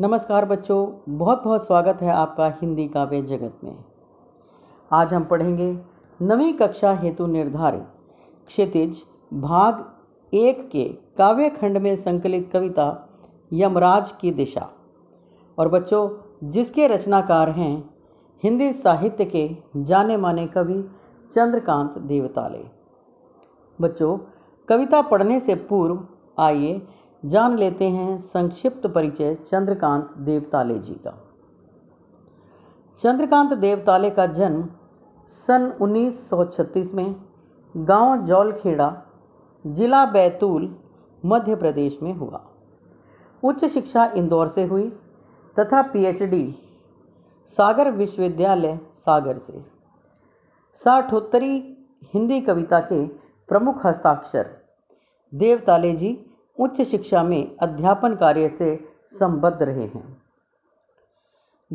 नमस्कार बच्चों बहुत बहुत स्वागत है आपका हिंदी काव्य जगत में आज हम पढ़ेंगे नवी कक्षा हेतु निर्धारित क्षितिज भाग एक के काव्य खंड में संकलित कविता यमराज की दिशा और बच्चों जिसके रचनाकार हैं हिंदी साहित्य के जाने माने कवि चंद्रकांत देवताले बच्चों कविता पढ़ने से पूर्व आइए जान लेते हैं संक्षिप्त परिचय चंद्रकांत देवताले जी का चंद्रकांत देवताले का जन्म सन 1936 में गांव जौलखेड़ा जिला बैतूल मध्य प्रदेश में हुआ उच्च शिक्षा इंदौर से हुई तथा पीएचडी सागर विश्वविद्यालय सागर से साठोत्तरी हिंदी कविता के प्रमुख हस्ताक्षर देवताले जी उच्च शिक्षा में अध्यापन कार्य से संबद्ध रहे हैं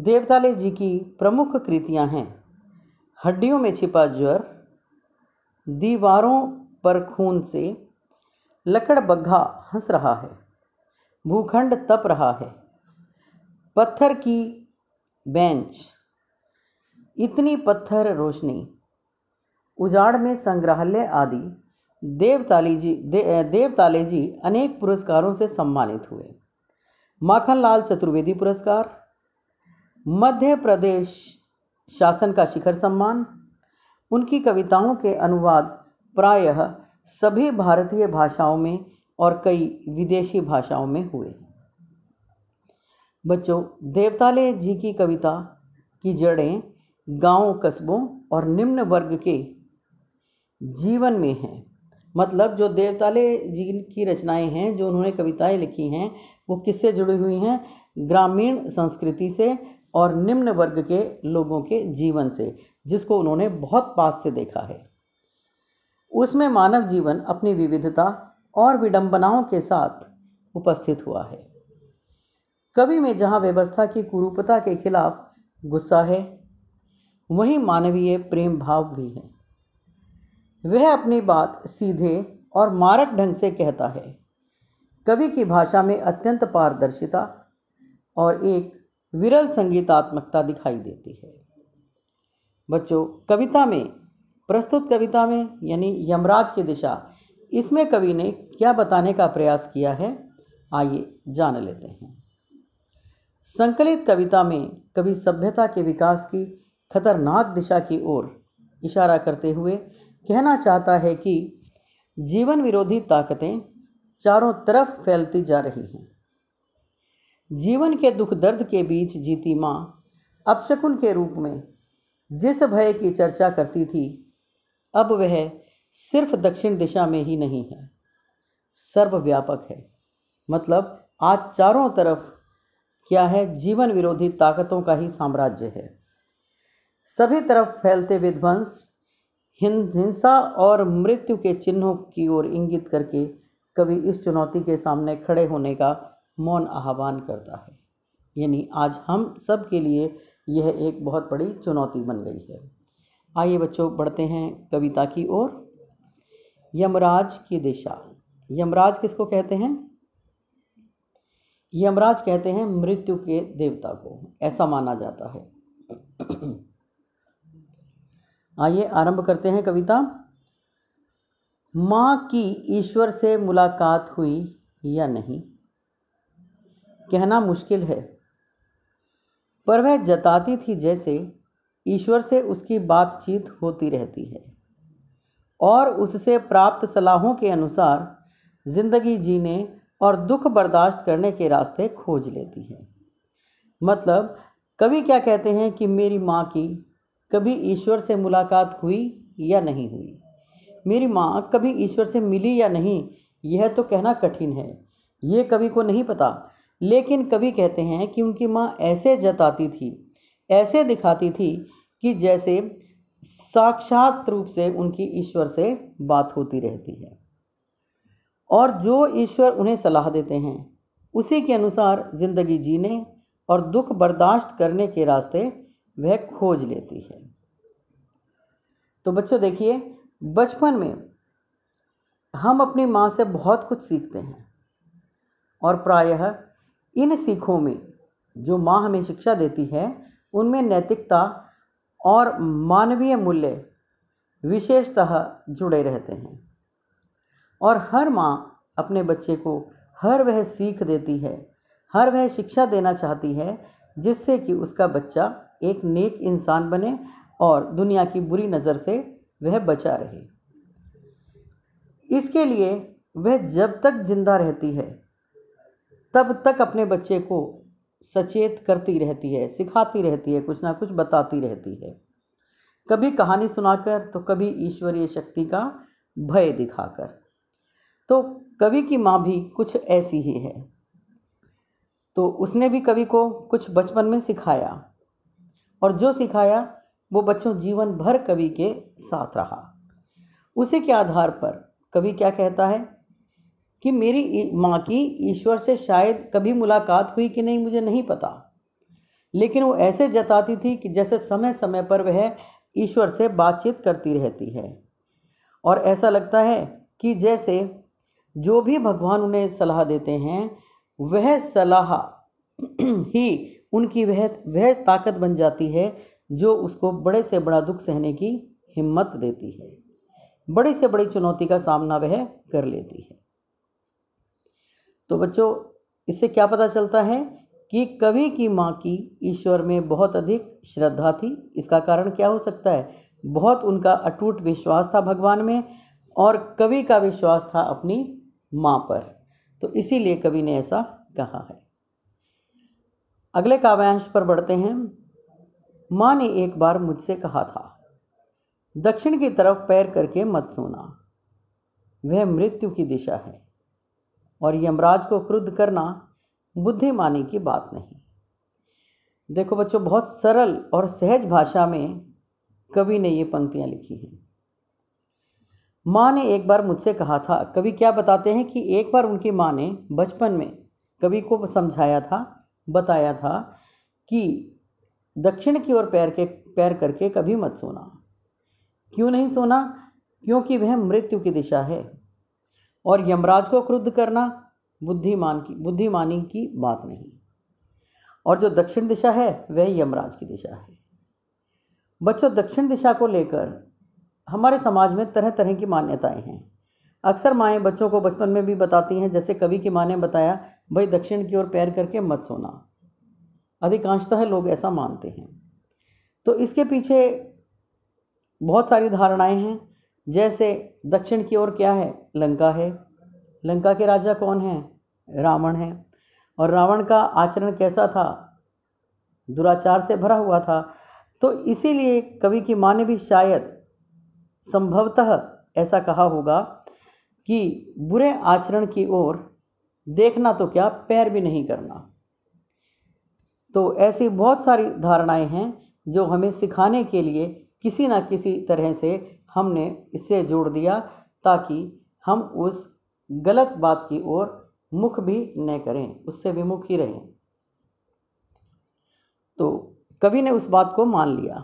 देवताले जी की प्रमुख कृतियां हैं हड्डियों में छिपा ज्वर दीवारों पर खून से लकड़बग्घा हंस रहा है भूखंड तप रहा है पत्थर की बेंच इतनी पत्थर रोशनी उजाड़ में संग्रहालय आदि देवताली जी दे, देवताले जी अनेक पुरस्कारों से सम्मानित हुए माखनलाल चतुर्वेदी पुरस्कार मध्य प्रदेश शासन का शिखर सम्मान उनकी कविताओं के अनुवाद प्रायः सभी भारतीय भाषाओं में और कई विदेशी भाषाओं में हुए बच्चों देवताले जी की कविता की जड़ें गांव कस्बों और निम्न वर्ग के जीवन में हैं मतलब जो देवताले जी की रचनाएं हैं जो उन्होंने कविताएं लिखी हैं वो किससे जुड़ी हुई हैं ग्रामीण संस्कृति से और निम्न वर्ग के लोगों के जीवन से जिसको उन्होंने बहुत पास से देखा है उसमें मानव जीवन अपनी विविधता और विडंबनाओं के साथ उपस्थित हुआ है कवि में जहाँ व्यवस्था की कुरूपता के खिलाफ गुस्सा है वहीं मानवीय प्रेम भाव भी हैं वह अपनी बात सीधे और मारक ढंग से कहता है कवि की भाषा में अत्यंत पारदर्शिता और एक विरल संगीतात्मकता दिखाई देती है बच्चों कविता में प्रस्तुत कविता में यानी यमराज की दिशा इसमें कवि ने क्या बताने का प्रयास किया है आइए जान लेते हैं संकलित कविता में कवि सभ्यता के विकास की खतरनाक दिशा की ओर इशारा करते हुए कहना चाहता है कि जीवन विरोधी ताकतें चारों तरफ फैलती जा रही हैं जीवन के दुख दर्द के बीच जीती माँ अपशकुन के रूप में जिस भय की चर्चा करती थी अब वह सिर्फ दक्षिण दिशा में ही नहीं है सर्वव्यापक है मतलब आज चारों तरफ क्या है जीवन विरोधी ताकतों का ही साम्राज्य है सभी तरफ फैलते विध्वंस हिंसा और मृत्यु के चिन्हों की ओर इंगित करके कवि इस चुनौती के सामने खड़े होने का मौन आह्वान करता है यानी आज हम सब के लिए यह एक बहुत बड़ी चुनौती बन गई है आइए बच्चों बढ़ते हैं कविता की ओर यमराज की दिशा यमराज किसको कहते हैं यमराज कहते हैं मृत्यु के देवता को ऐसा माना जाता है आइए आरंभ करते हैं कविता माँ की ईश्वर से मुलाकात हुई या नहीं कहना मुश्किल है पर वह जताती थी जैसे ईश्वर से उसकी बातचीत होती रहती है और उससे प्राप्त सलाहों के अनुसार ज़िंदगी जीने और दुख बर्दाश्त करने के रास्ते खोज लेती है मतलब कवि क्या कहते हैं कि मेरी माँ की कभी ईश्वर से मुलाकात हुई या नहीं हुई मेरी माँ कभी ईश्वर से मिली या नहीं यह तो कहना कठिन है ये कभी को नहीं पता लेकिन कभी कहते हैं कि उनकी माँ ऐसे जताती थी ऐसे दिखाती थी कि जैसे साक्षात रूप से उनकी ईश्वर से बात होती रहती है और जो ईश्वर उन्हें सलाह देते हैं उसी के अनुसार ज़िंदगी जीने और दुख बर्दाश्त करने के रास्ते वह खोज लेती है तो बच्चों देखिए बचपन में हम अपनी माँ से बहुत कुछ सीखते हैं और प्रायः इन सीखों में जो माँ हमें शिक्षा देती है उनमें नैतिकता और मानवीय मूल्य विशेषतः जुड़े रहते हैं और हर माँ अपने बच्चे को हर वह सीख देती है हर वह शिक्षा देना चाहती है जिससे कि उसका बच्चा एक नेक इंसान बने और दुनिया की बुरी नज़र से वह बचा रहे इसके लिए वह जब तक जिंदा रहती है तब तक अपने बच्चे को सचेत करती रहती है सिखाती रहती है कुछ ना कुछ बताती रहती है कभी कहानी सुनाकर तो कभी ईश्वरीय शक्ति का भय दिखाकर तो कवि की माँ भी कुछ ऐसी ही है तो उसने भी कवि को कुछ बचपन में सिखाया और जो सिखाया वो बच्चों जीवन भर कवि के साथ रहा उसी के आधार पर कवि क्या कहता है कि मेरी माँ की ईश्वर से शायद कभी मुलाकात हुई कि नहीं मुझे नहीं पता लेकिन वो ऐसे जताती थी कि जैसे समय समय पर वह ईश्वर से बातचीत करती रहती है और ऐसा लगता है कि जैसे जो भी भगवान उन्हें सलाह देते हैं वह सलाह ही उनकी वह वह ताकत बन जाती है जो उसको बड़े से बड़ा दुख सहने की हिम्मत देती है बड़ी से बड़ी चुनौती का सामना वह कर लेती है तो बच्चों इससे क्या पता चलता है कि कवि की माँ की ईश्वर में बहुत अधिक श्रद्धा थी इसका कारण क्या हो सकता है बहुत उनका अटूट विश्वास था भगवान में और कवि का विश्वास था अपनी माँ पर तो इसीलिए कवि ने ऐसा कहा है अगले काव्यांश पर बढ़ते हैं माँ ने एक बार मुझसे कहा था दक्षिण की तरफ पैर करके मत सोना वह मृत्यु की दिशा है और यमराज को क्रुद्ध करना बुद्धिमानी की बात नहीं देखो बच्चों बहुत सरल और सहज भाषा में कवि ने ये पंक्तियाँ लिखी हैं माँ ने एक बार मुझसे कहा था कवि क्या बताते हैं कि एक बार उनकी माँ ने बचपन में कवि को समझाया था बताया था कि दक्षिण की ओर पैर के पैर करके कभी मत सोना क्यों नहीं सोना क्योंकि वह मृत्यु की दिशा है और यमराज को क्रुद्ध करना बुद्धिमान की बुद्धिमानी की बात नहीं और जो दक्षिण दिशा है वह यमराज की दिशा है बच्चों दक्षिण दिशा को लेकर हमारे समाज में तरह तरह की मान्यताएं हैं अक्सर माएँ बच्चों को बचपन में भी बताती हैं जैसे कवि की माँ ने बताया भाई दक्षिण की ओर पैर करके मत सोना अधिकांशतः लोग ऐसा मानते हैं तो इसके पीछे बहुत सारी धारणाएं हैं जैसे दक्षिण की ओर क्या है लंका है लंका के राजा कौन हैं रावण है और रावण का आचरण कैसा था दुराचार से भरा हुआ था तो इसीलिए कवि की माँ ने भी शायद संभवतः ऐसा कहा होगा कि बुरे आचरण की ओर देखना तो क्या पैर भी नहीं करना तो ऐसी बहुत सारी धारणाएं हैं जो हमें सिखाने के लिए किसी ना किसी तरह से हमने इससे जोड़ दिया ताकि हम उस गलत बात की ओर मुख भी न करें उससे भी मुख ही रहें तो कवि ने उस बात को मान लिया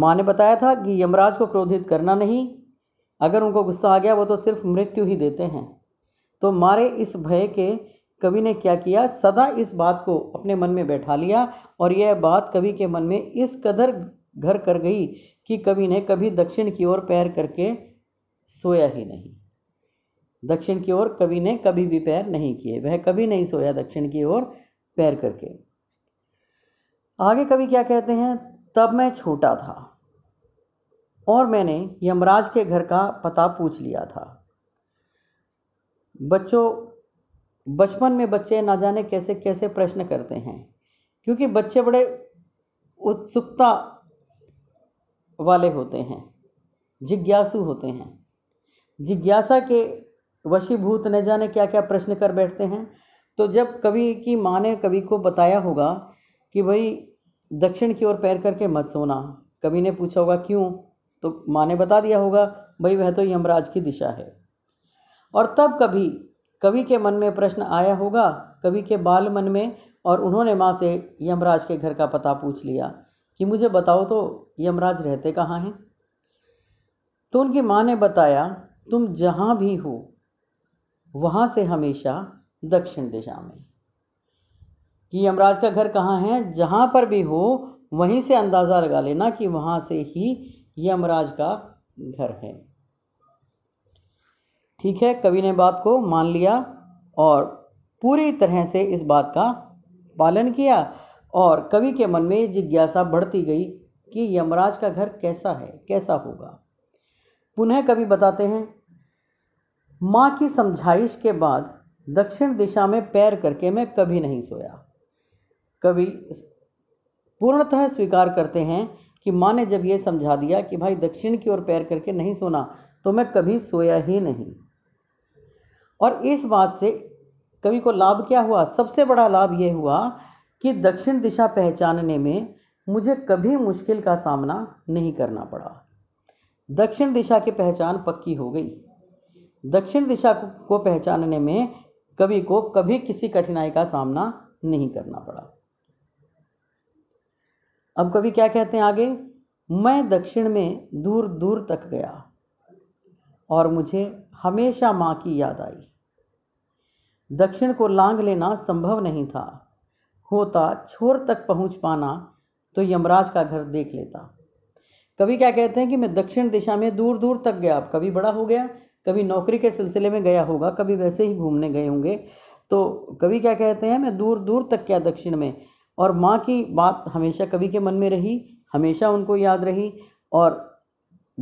माँ ने बताया था कि यमराज को क्रोधित करना नहीं अगर उनको गुस्सा आ गया वो तो सिर्फ मृत्यु ही देते हैं तो मारे इस भय के कवि ने क्या किया सदा इस बात को अपने मन में बैठा लिया और यह बात कवि के मन में इस कदर घर कर गई कि कवि ने कभी दक्षिण की ओर पैर करके सोया ही नहीं दक्षिण की ओर कवि ने कभी भी पैर नहीं किए वह कभी नहीं सोया दक्षिण की ओर पैर करके आगे कवि क्या कहते हैं तब मैं छोटा था और मैंने यमराज के घर का पता पूछ लिया था बच्चों बचपन में बच्चे ना जाने कैसे कैसे प्रश्न करते हैं क्योंकि बच्चे बड़े उत्सुकता वाले होते हैं जिज्ञासु होते हैं जिज्ञासा के वशीभूत न जाने क्या क्या प्रश्न कर बैठते हैं तो जब कवि की माँ ने कवि को बताया होगा कि भाई दक्षिण की ओर पैर करके मत सोना कवि ने पूछा होगा क्यों तो माँ ने बता दिया होगा भाई वह तो यमराज की दिशा है और तब कभी कवि के मन में प्रश्न आया होगा कवि के बाल मन में और उन्होंने माँ से यमराज के घर का पता पूछ लिया कि मुझे बताओ तो यमराज रहते कहाँ हैं तो उनकी माँ ने बताया तुम जहाँ भी हो वहाँ से हमेशा दक्षिण दिशा में कि यमराज का घर कहाँ है जहाँ पर भी हो वहीं से अंदाज़ा लगा लेना कि वहाँ से ही यमराज का घर है ठीक है कवि ने बात को मान लिया और पूरी तरह से इस बात का पालन किया और कवि के मन में जिज्ञासा बढ़ती गई कि यमराज का घर कैसा है कैसा होगा पुनः कवि बताते हैं माँ की समझाइश के बाद दक्षिण दिशा में पैर करके मैं कभी नहीं सोया कवि पूर्णतः स्वीकार करते हैं कि माँ ने जब ये समझा दिया कि भाई दक्षिण की ओर पैर करके नहीं सोना तो मैं कभी सोया ही नहीं और इस बात से कवि को लाभ क्या हुआ सबसे बड़ा लाभ यह हुआ कि दक्षिण दिशा पहचानने में मुझे कभी मुश्किल का सामना नहीं करना पड़ा दक्षिण दिशा की पहचान पक्की हो गई दक्षिण दिशा को पहचानने में कवि को कभी किसी कठिनाई का सामना नहीं करना पड़ा अब कवि क्या कहते हैं आगे मैं दक्षिण में दूर दूर तक गया और मुझे हमेशा माँ की याद आई दक्षिण को लांग लेना संभव नहीं था होता छोर तक पहुँच पाना तो यमराज का घर देख लेता कभी क्या कहते हैं कि मैं दक्षिण दिशा में दूर दूर तक गया कभी बड़ा हो गया कभी नौकरी के सिलसिले में गया होगा कभी वैसे ही घूमने गए होंगे तो कभी क्या कहते हैं मैं दूर दूर तक क्या दक्षिण में और माँ की बात हमेशा कभी के मन में रही हमेशा उनको याद रही और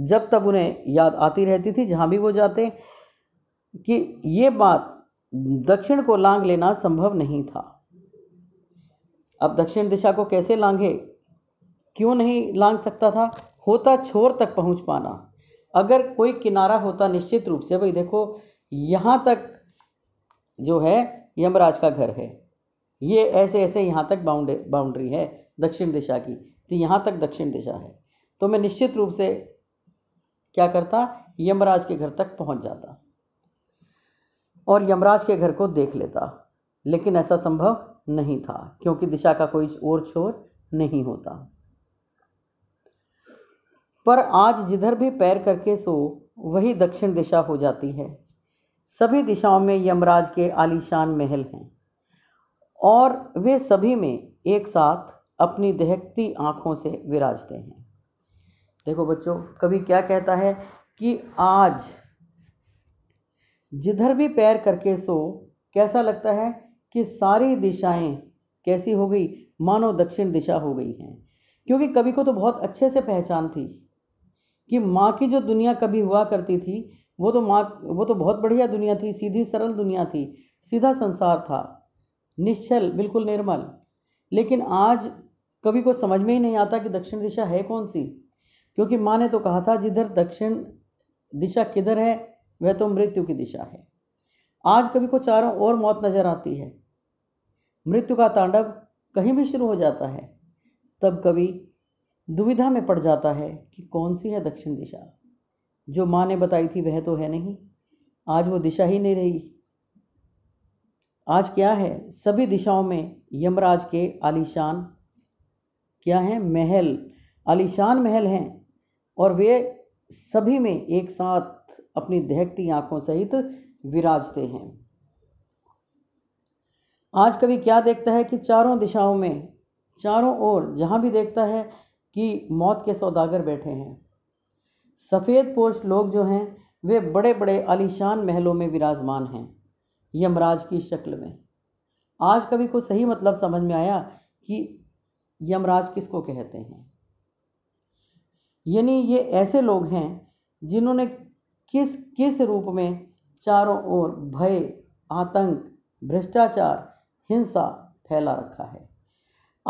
जब तब उन्हें याद आती रहती थी जहाँ भी वो जाते कि ये बात दक्षिण को लांग लेना संभव नहीं था अब दक्षिण दिशा को कैसे लांघे क्यों नहीं लांग सकता था होता छोर तक पहुंच पाना अगर कोई किनारा होता निश्चित रूप से भाई देखो यहाँ तक जो है यमराज का घर है ये ऐसे ऐसे यहाँ तक बाउंड बाउंड्री है दक्षिण दिशा की तो यहाँ तक दक्षिण दिशा है तो मैं निश्चित रूप से क्या करता यमराज के घर तक पहुंच जाता और यमराज के घर को देख लेता लेकिन ऐसा संभव नहीं था क्योंकि दिशा का कोई और छोर नहीं होता पर आज जिधर भी पैर करके सो वही दक्षिण दिशा हो जाती है सभी दिशाओं में यमराज के आलीशान महल हैं और वे सभी में एक साथ अपनी दहकती आँखों से विराजते हैं देखो बच्चों कभी क्या कहता है कि आज जिधर भी पैर करके सो कैसा लगता है कि सारी दिशाएं कैसी हो गई मानो दक्षिण दिशा हो गई हैं क्योंकि कवि को तो बहुत अच्छे से पहचान थी कि माँ की जो दुनिया कभी हुआ करती थी वो तो माँ वो तो बहुत बढ़िया दुनिया थी सीधी सरल दुनिया थी सीधा संसार था निश्चल बिल्कुल निर्मल लेकिन आज कभी को समझ में ही नहीं आता कि दक्षिण दिशा है कौन सी क्योंकि माँ ने तो कहा था जिधर दक्षिण दिशा किधर है वह तो मृत्यु की दिशा है आज कभी को चारों ओर मौत नजर आती है मृत्यु का तांडव कहीं भी शुरू हो जाता है तब कभी दुविधा में पड़ जाता है कि कौन सी है दक्षिण दिशा जो माँ ने बताई थी वह तो है नहीं आज वो दिशा ही नहीं रही आज क्या है सभी दिशाओं में यमराज के आलीशान क्या हैं महल आलीशान महल हैं और वे सभी में एक साथ अपनी दहकती आंखों सहित विराजते हैं आज कभी क्या देखता है कि चारों दिशाओं में चारों ओर जहाँ भी देखता है कि मौत के सौदागर बैठे हैं सफ़ेद पोष लोग जो हैं वे बड़े बड़े आलीशान महलों में विराजमान हैं यमराज की शक्ल में आज कभी को सही मतलब समझ में आया कि यमराज किसको कहते हैं यानी ये ऐसे लोग हैं जिन्होंने किस किस रूप में चारों ओर भय आतंक भ्रष्टाचार हिंसा फैला रखा है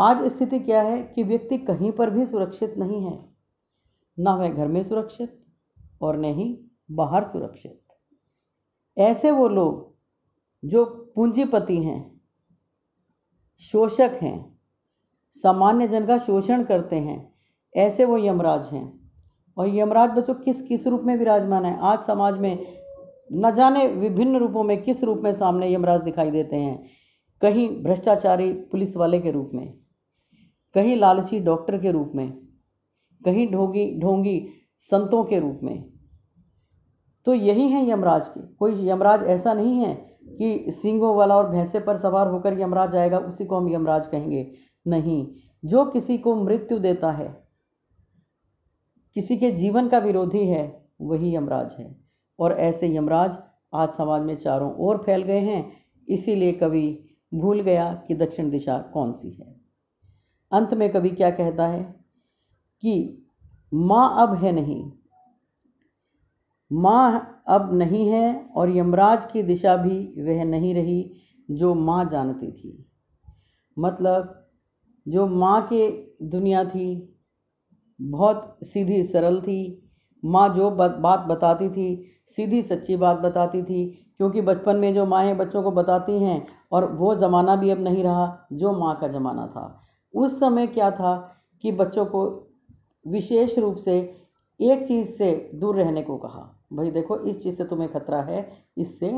आज स्थिति क्या है कि व्यक्ति कहीं पर भी सुरक्षित नहीं है ना वह घर में सुरक्षित और न ही बाहर सुरक्षित ऐसे वो लोग जो पूंजीपति हैं शोषक हैं सामान्य जन का शोषण करते हैं ऐसे वो यमराज हैं और यमराज बच्चों किस किस रूप में विराजमान है आज समाज में न जाने विभिन्न रूपों में किस रूप में सामने यमराज दिखाई देते हैं कहीं भ्रष्टाचारी पुलिस वाले के रूप में कहीं लालची डॉक्टर के रूप में कहीं ढोंगी ढोंगी संतों के रूप में तो यही हैं यमराज के कोई यमराज ऐसा नहीं है कि सींगों वाला और भैंसे पर सवार होकर यमराज आएगा उसी को हम यमराज कहेंगे नहीं जो किसी को मृत्यु देता है किसी के जीवन का विरोधी है वही यमराज है और ऐसे यमराज आज समाज में चारों ओर फैल गए हैं इसीलिए कवि भूल गया कि दक्षिण दिशा कौन सी है अंत में कवि क्या कहता है कि माँ अब है नहीं माँ अब नहीं है और यमराज की दिशा भी वह नहीं रही जो माँ जानती थी मतलब जो माँ की दुनिया थी बहुत सीधी सरल थी माँ जो बात बताती थी सीधी सच्ची बात बताती थी क्योंकि बचपन में जो माएँ बच्चों को बताती हैं और वो ज़माना भी अब नहीं रहा जो माँ का ज़माना था उस समय क्या था कि बच्चों को विशेष रूप से एक चीज़ से दूर रहने को कहा भाई देखो इस चीज़ से तुम्हें खतरा है इससे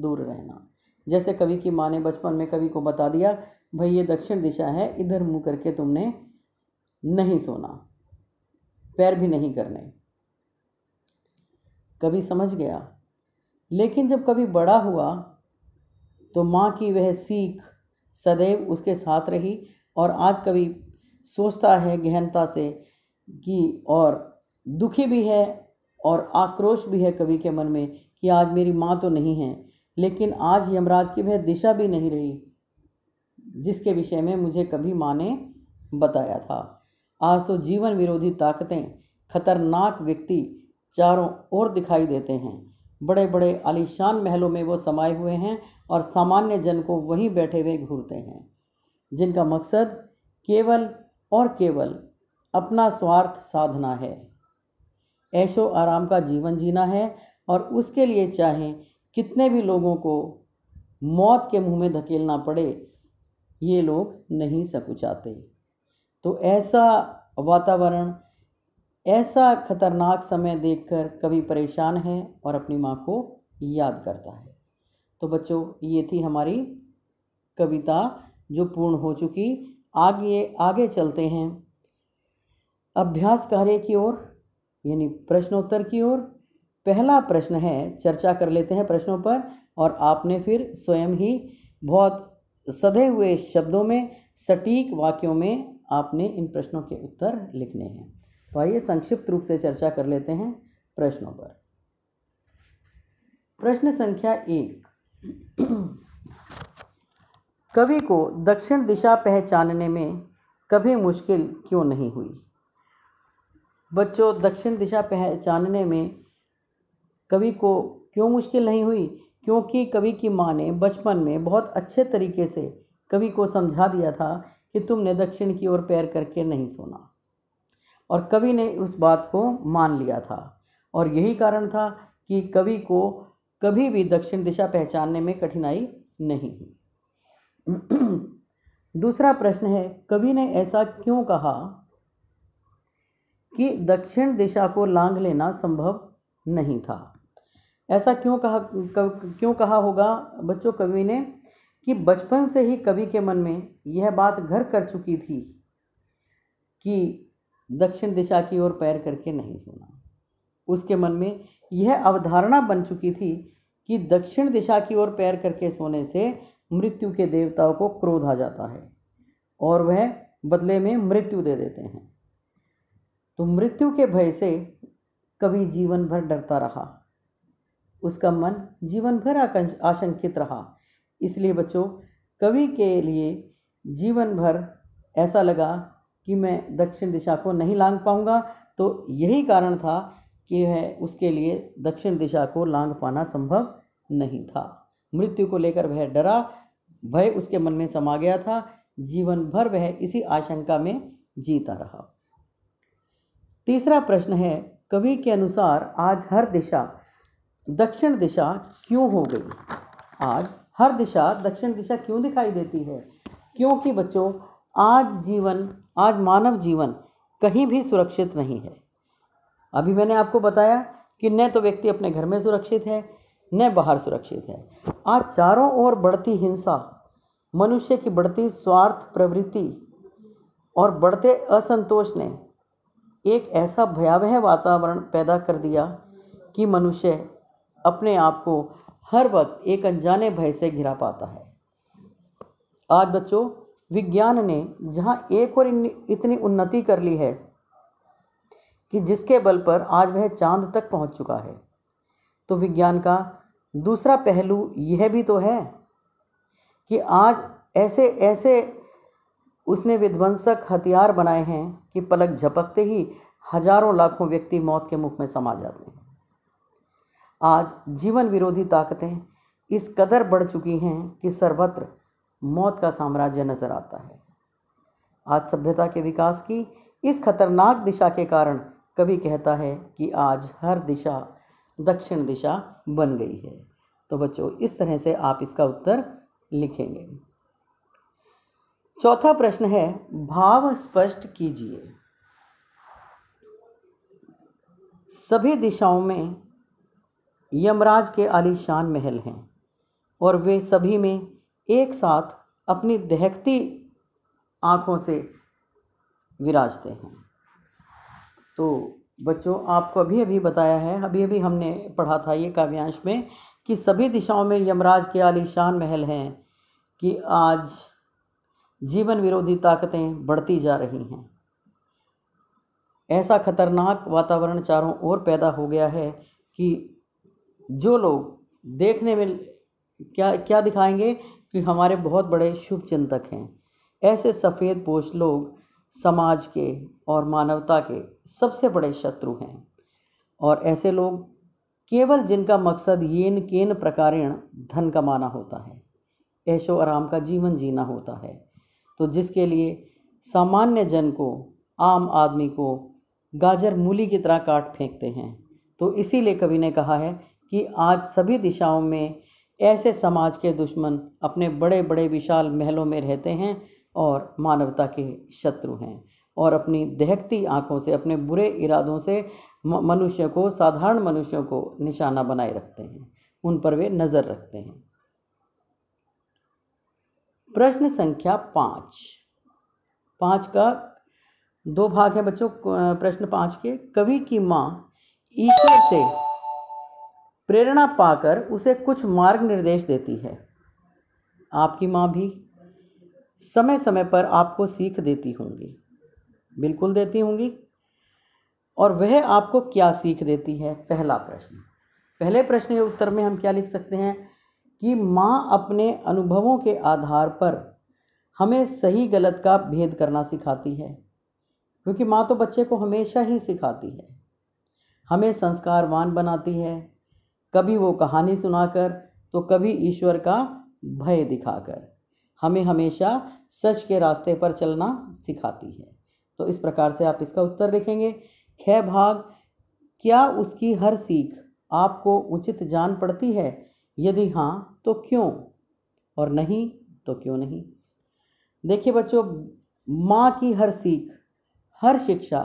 दूर रहना जैसे कवि की माँ ने बचपन में कवि को बता दिया भाई ये दक्षिण दिशा है इधर मुँह करके तुमने नहीं सोना पैर भी नहीं करने कभी समझ गया लेकिन जब कभी बड़ा हुआ तो माँ की वह सीख सदैव उसके साथ रही और आज कभी सोचता है गहनता से कि और दुखी भी है और आक्रोश भी है कवि के मन में कि आज मेरी माँ तो नहीं है लेकिन आज यमराज की वह दिशा भी नहीं रही जिसके विषय में मुझे कभी माँ ने बताया था आज तो जीवन विरोधी ताकतें खतरनाक व्यक्ति चारों ओर दिखाई देते हैं बड़े बड़े आलीशान महलों में वो समाये हुए हैं और सामान्य जन को वहीं बैठे हुए घूरते हैं जिनका मकसद केवल और केवल अपना स्वार्थ साधना है ऐशो आराम का जीवन जीना है और उसके लिए चाहे कितने भी लोगों को मौत के मुंह में धकेलना पड़े ये लोग नहीं सकुचाते तो ऐसा वातावरण ऐसा खतरनाक समय देखकर कभी परेशान है और अपनी माँ को याद करता है तो बच्चों ये थी हमारी कविता जो पूर्ण हो चुकी आगे आगे चलते हैं अभ्यास कार्य की ओर यानी प्रश्नोत्तर की ओर पहला प्रश्न है चर्चा कर लेते हैं प्रश्नों पर और आपने फिर स्वयं ही बहुत सधे हुए शब्दों में सटीक वाक्यों में आपने इन प्रश्नों के उत्तर लिखने हैं तो आइए संक्षिप्त रूप से चर्चा कर लेते हैं प्रश्नों पर प्रश्न संख्या एक कवि को दक्षिण दिशा पहचानने में कभी मुश्किल क्यों नहीं हुई बच्चों दक्षिण दिशा पहचानने में कवि को क्यों मुश्किल नहीं हुई क्योंकि कवि की माँ ने बचपन में बहुत अच्छे तरीके से कवि को समझा दिया था कि तुमने दक्षिण की ओर पैर करके नहीं सोना और कवि ने उस बात को मान लिया था और यही कारण था कि कवि को कभी भी दक्षिण दिशा पहचानने में कठिनाई नहीं हुई दूसरा प्रश्न है कवि ने ऐसा क्यों कहा कि दक्षिण दिशा को लांग लेना संभव नहीं था ऐसा क्यों कहा क्यों कहा होगा बच्चों कवि ने कि बचपन से ही कवि के मन में यह बात घर कर चुकी थी कि दक्षिण दिशा की ओर पैर करके नहीं सोना उसके मन में यह अवधारणा बन चुकी थी कि दक्षिण दिशा की ओर पैर करके सोने से मृत्यु के देवताओं को क्रोध आ जाता है और वह बदले में मृत्यु दे देते हैं तो मृत्यु के भय से कभी जीवन भर डरता रहा उसका मन जीवन भर आशंकित रहा इसलिए बच्चों कवि के लिए जीवन भर ऐसा लगा कि मैं दक्षिण दिशा को नहीं लांग पाऊँगा तो यही कारण था कि है उसके लिए दक्षिण दिशा को लांग पाना संभव नहीं था मृत्यु को लेकर वह डरा भय उसके मन में समा गया था जीवन भर वह इसी आशंका में जीता रहा तीसरा प्रश्न है कवि के अनुसार आज हर दिशा दक्षिण दिशा क्यों हो गई आज हर दिशा दक्षिण दिशा क्यों दिखाई देती है क्योंकि बच्चों आज जीवन आज मानव जीवन कहीं भी सुरक्षित नहीं है अभी मैंने आपको बताया कि न तो व्यक्ति अपने घर में सुरक्षित है न बाहर सुरक्षित है आज चारों ओर बढ़ती हिंसा मनुष्य की बढ़ती स्वार्थ प्रवृत्ति और बढ़ते असंतोष ने एक ऐसा भयावह वातावरण पैदा कर दिया कि मनुष्य अपने आप को हर वक्त एक अनजाने भय से घिरा पाता है आज बच्चों विज्ञान ने जहाँ एक और इतनी उन्नति कर ली है कि जिसके बल पर आज वह चांद तक पहुँच चुका है तो विज्ञान का दूसरा पहलू यह भी तो है कि आज ऐसे ऐसे उसने विध्वंसक हथियार बनाए हैं कि पलक झपकते ही हजारों लाखों व्यक्ति मौत के मुख में समा जाते हैं आज जीवन विरोधी ताकतें इस कदर बढ़ चुकी हैं कि सर्वत्र मौत का साम्राज्य नजर आता है आज सभ्यता के विकास की इस खतरनाक दिशा के कारण कवि कहता है कि आज हर दिशा दक्षिण दिशा बन गई है तो बच्चों इस तरह से आप इसका उत्तर लिखेंगे चौथा प्रश्न है भाव स्पष्ट कीजिए सभी दिशाओं में यमराज के आलीशान महल हैं और वे सभी में एक साथ अपनी दहकती आँखों से विराजते हैं तो बच्चों आपको अभी अभी बताया है अभी अभी हमने पढ़ा था ये काव्यांश में कि सभी दिशाओं में यमराज के आलीशान महल हैं कि आज जीवन विरोधी ताकतें बढ़ती जा रही हैं ऐसा खतरनाक वातावरण चारों ओर पैदा हो गया है कि जो लोग देखने में क्या क्या दिखाएंगे कि हमारे बहुत बड़े शुभ चिंतक हैं ऐसे सफ़ेद पोष लोग समाज के और मानवता के सबसे बड़े शत्रु हैं और ऐसे लोग केवल जिनका मकसद येन केन प्रकारेण धन कमाना होता है ऐशो आराम का जीवन जीना होता है तो जिसके लिए सामान्य जन को आम आदमी को गाजर मूली की तरह काट फेंकते हैं तो इसीलिए कवि ने कहा है कि आज सभी दिशाओं में ऐसे समाज के दुश्मन अपने बड़े बड़े विशाल महलों में रहते हैं और मानवता के शत्रु हैं और अपनी दहकती आँखों से अपने बुरे इरादों से मनुष्य को साधारण मनुष्यों को निशाना बनाए रखते हैं उन पर वे नज़र रखते हैं प्रश्न संख्या पाँच पाँच का दो भाग है बच्चों प्रश्न पाँच के कवि की माँ ईश्वर से प्रेरणा पाकर उसे कुछ मार्ग निर्देश देती है आपकी माँ भी समय समय पर आपको सीख देती होंगी बिल्कुल देती होंगी और वह आपको क्या सीख देती है पहला प्रश्न पहले प्रश्न के उत्तर में हम क्या लिख सकते हैं कि माँ अपने अनुभवों के आधार पर हमें सही गलत का भेद करना सिखाती है क्योंकि माँ तो बच्चे को हमेशा ही सिखाती है हमें संस्कारवान बनाती है कभी वो कहानी सुनाकर तो कभी ईश्वर का भय दिखाकर हमें हमेशा सच के रास्ते पर चलना सिखाती है तो इस प्रकार से आप इसका उत्तर लिखेंगे खै भाग क्या उसकी हर सीख आपको उचित जान पड़ती है यदि हाँ तो क्यों और नहीं तो क्यों नहीं देखिए बच्चों माँ की हर सीख हर शिक्षा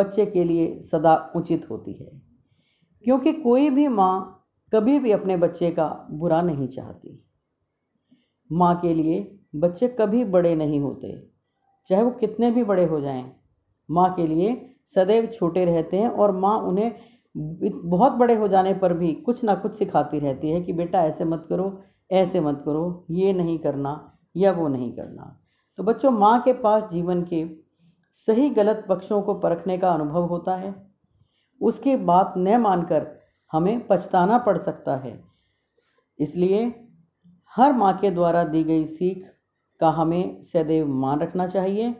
बच्चे के लिए सदा उचित होती है क्योंकि कोई भी माँ कभी भी अपने बच्चे का बुरा नहीं चाहती माँ के लिए बच्चे कभी बड़े नहीं होते चाहे वो कितने भी बड़े हो जाएं माँ के लिए सदैव छोटे रहते हैं और माँ उन्हें बहुत बड़े हो जाने पर भी कुछ ना कुछ सिखाती रहती है कि बेटा ऐसे मत करो ऐसे मत करो ये नहीं करना या वो नहीं करना तो बच्चों माँ के पास जीवन के सही गलत पक्षों को परखने का अनुभव होता है उसकी बात न मानकर हमें पछताना पड़ सकता है इसलिए हर माँ के द्वारा दी गई सीख का हमें सदैव मान रखना चाहिए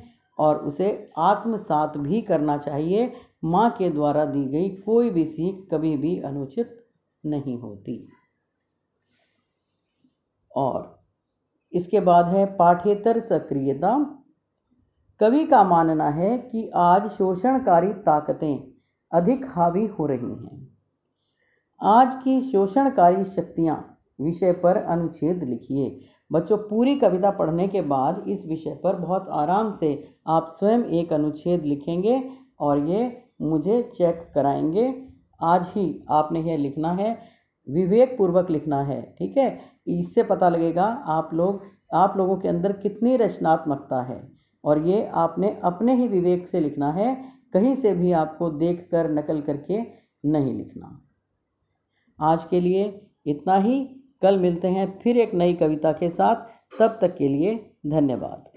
और उसे आत्मसात भी करना चाहिए माँ के द्वारा दी गई कोई भी सीख कभी भी अनुचित नहीं होती और इसके बाद है पाठ्येतर सक्रियता कवि का मानना है कि आज शोषणकारी ताकतें अधिक हावी हो रही हैं आज की शोषणकारी शक्तियाँ विषय पर अनुच्छेद लिखिए बच्चों पूरी कविता पढ़ने के बाद इस विषय पर बहुत आराम से आप स्वयं एक अनुच्छेद लिखेंगे और ये मुझे चेक कराएंगे आज ही आपने यह लिखना है विवेक पूर्वक लिखना है ठीक है इससे पता लगेगा आप लोग आप लोगों के अंदर कितनी रचनात्मकता है और ये आपने अपने ही विवेक से लिखना है कहीं से भी आपको देख कर नकल करके नहीं लिखना आज के लिए इतना ही कल मिलते हैं फिर एक नई कविता के साथ तब तक के लिए धन्यवाद